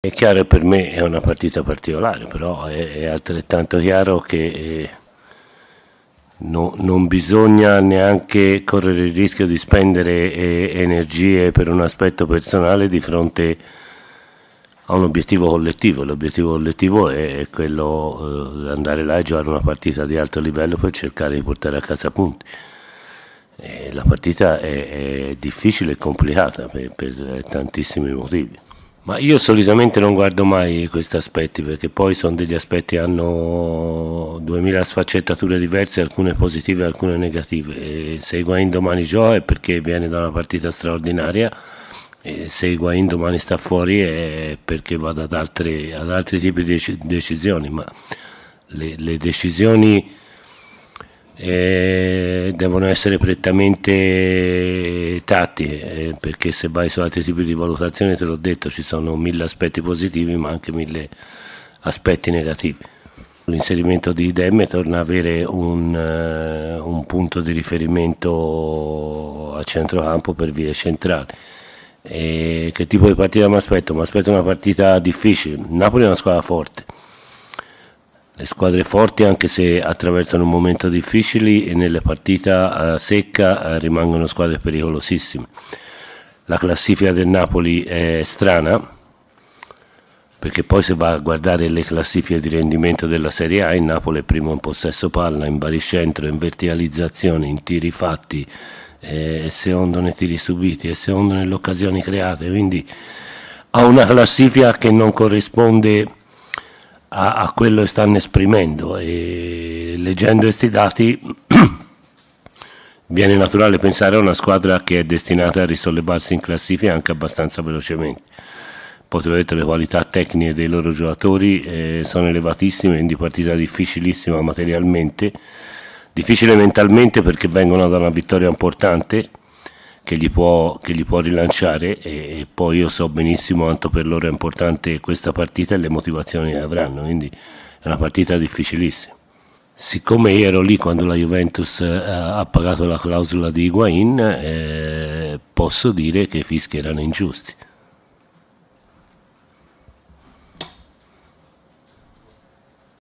È chiaro per me è una partita particolare, però è, è altrettanto chiaro che eh, no, non bisogna neanche correre il rischio di spendere eh, energie per un aspetto personale di fronte a un obiettivo collettivo. L'obiettivo collettivo è, è quello di eh, andare là e giocare una partita di alto livello per cercare di portare a casa punti. Eh, la partita è, è difficile e complicata per, per tantissimi motivi. Ma io solitamente non guardo mai questi aspetti perché poi sono degli aspetti che hanno 2000 sfaccettature diverse, alcune positive e alcune negative. E se Higuain domani gioca è perché viene da una partita straordinaria, e se Higuain domani sta fuori è perché vado ad, altre, ad altri tipi di decisioni, ma le, le decisioni eh, devono essere prettamente tatti eh, perché se vai su altri tipi di valutazione te l'ho detto ci sono mille aspetti positivi ma anche mille aspetti negativi l'inserimento di IDEM torna a avere un, eh, un punto di riferimento a centrocampo per vie centrali e che tipo di partita mi aspetto? mi aspetto una partita difficile Napoli è una squadra forte le squadre forti, anche se attraversano un momento difficile, e nelle partite eh, secca eh, rimangono squadre pericolosissime. La classifica del Napoli è strana, perché poi se va a guardare le classifiche di rendimento della Serie A, il Napoli è primo in possesso palla, in baricentro, in verticalizzazione, in tiri fatti, è eh, secondo nei tiri subiti, è secondo nelle occasioni create, quindi ha una classifica che non corrisponde a, a quello che stanno esprimendo e leggendo questi dati viene naturale pensare a una squadra che è destinata a risollevarsi in classifica anche abbastanza velocemente. Poi te le qualità tecniche dei loro giocatori eh, sono elevatissime, quindi partita difficilissima materialmente, difficile mentalmente perché vengono da una vittoria importante che li può, che li può rilanciare e, e, poi io so benissimo quanto per loro è importante questa partita e le motivazioni che avranno, quindi è una partita difficilissima. Siccome io ero lì quando la Juventus eh, ha pagato la clausola di Higuain, eh, posso dire che i fischi erano ingiusti.